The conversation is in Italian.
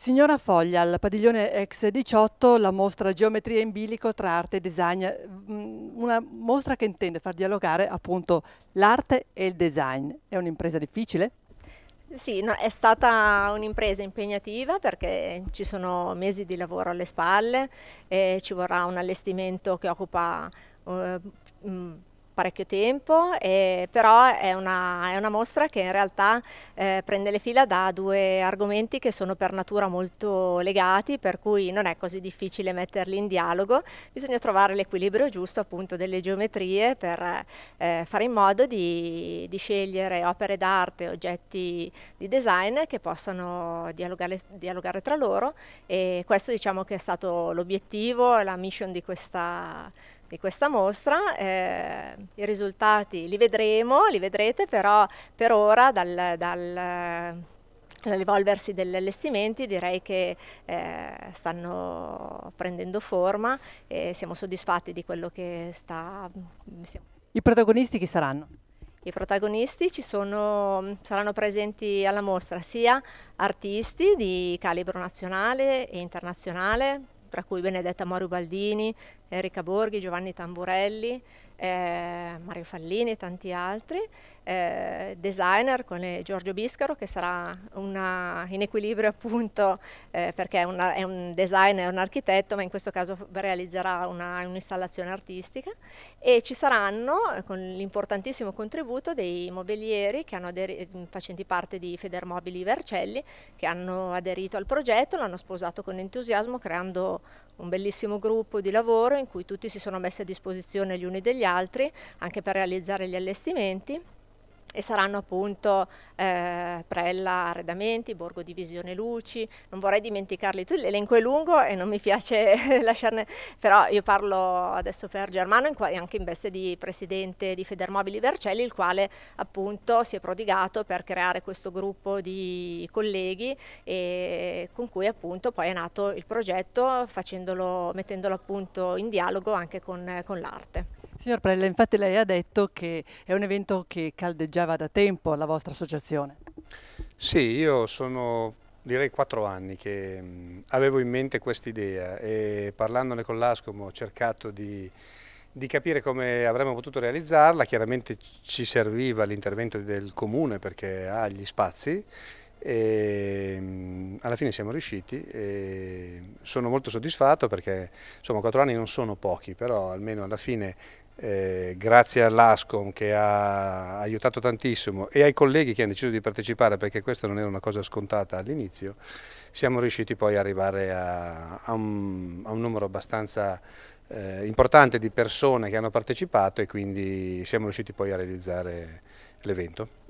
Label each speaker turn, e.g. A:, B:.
A: Signora Foglia, al padiglione ex 18 la mostra Geometria in bilico tra arte e design, mm, una mostra che intende far dialogare appunto l'arte e il design. È un'impresa difficile?
B: Sì, no, è stata un'impresa impegnativa perché ci sono mesi di lavoro alle spalle, e ci vorrà un allestimento che occupa eh, mm, parecchio tempo, eh, però è una, è una, mostra che in realtà eh, prende le fila da due argomenti che sono per natura molto legati, per cui non è così difficile metterli in dialogo, bisogna trovare l'equilibrio giusto appunto delle geometrie per eh, fare in modo di, di scegliere opere d'arte, oggetti di design che possano dialogare, dialogare tra loro e questo diciamo che è stato l'obiettivo, la mission di questa di questa mostra. Eh, I risultati li vedremo, li vedrete, però per ora dal, dal All'evolversi degli allestimenti direi che eh, stanno prendendo forma e siamo soddisfatti di quello che sta...
A: I protagonisti chi saranno?
B: I protagonisti ci sono, saranno presenti alla mostra sia artisti di calibro nazionale e internazionale, tra cui Benedetta Mori Baldini, Erika Borghi, Giovanni Tamburelli, eh, Mario Fallini e tanti altri, eh, designer con Giorgio Biscaro che sarà una, in equilibrio appunto eh, perché è, una, è, un designer, un architetto ma in questo caso realizzerà un'installazione artistica e ci saranno eh, con l'importantissimo contributo dei mobilieri che hanno mm, facenti parte di Federmobili Vercelli che hanno aderito al progetto, l'hanno sposato con entusiasmo creando un bellissimo gruppo di lavoro in cui tutti si sono messi a disposizione gli uni degli altri anche per realizzare gli allestimenti e saranno appunto eh, Prella Arredamenti, Borgo Divisione Luci, non vorrei dimenticarli tutti, l'elenco è lungo e non mi piace lasciarne, però io parlo adesso per Germano e anche in veste di presidente di Federmobili Vercelli, il quale appunto si è prodigato per creare questo gruppo di colleghi e con cui appunto poi è nato il progetto mettendolo appunto in dialogo anche con, con l'arte.
A: Signor Prella, infatti lei ha detto che è un evento che caldeggiava da tempo la vostra associazione.
C: Sì, io sono direi quattro anni che avevo in mente quest'idea e parlandone con l'Ascom ho cercato di, di capire come avremmo potuto realizzarla, chiaramente ci serviva l'intervento del comune perché ha gli spazi e alla fine siamo riusciti e sono molto soddisfatto perché insomma quattro anni non sono pochi però almeno alla fine eh, grazie all'ASCOM che ha aiutato tantissimo e ai colleghi che hanno deciso di partecipare perché questa non era una cosa scontata all'inizio, siamo riusciti poi ad arrivare a, a, un, a un, numero abbastanza eh, importante di persone che hanno partecipato e quindi siamo riusciti poi a realizzare l'evento.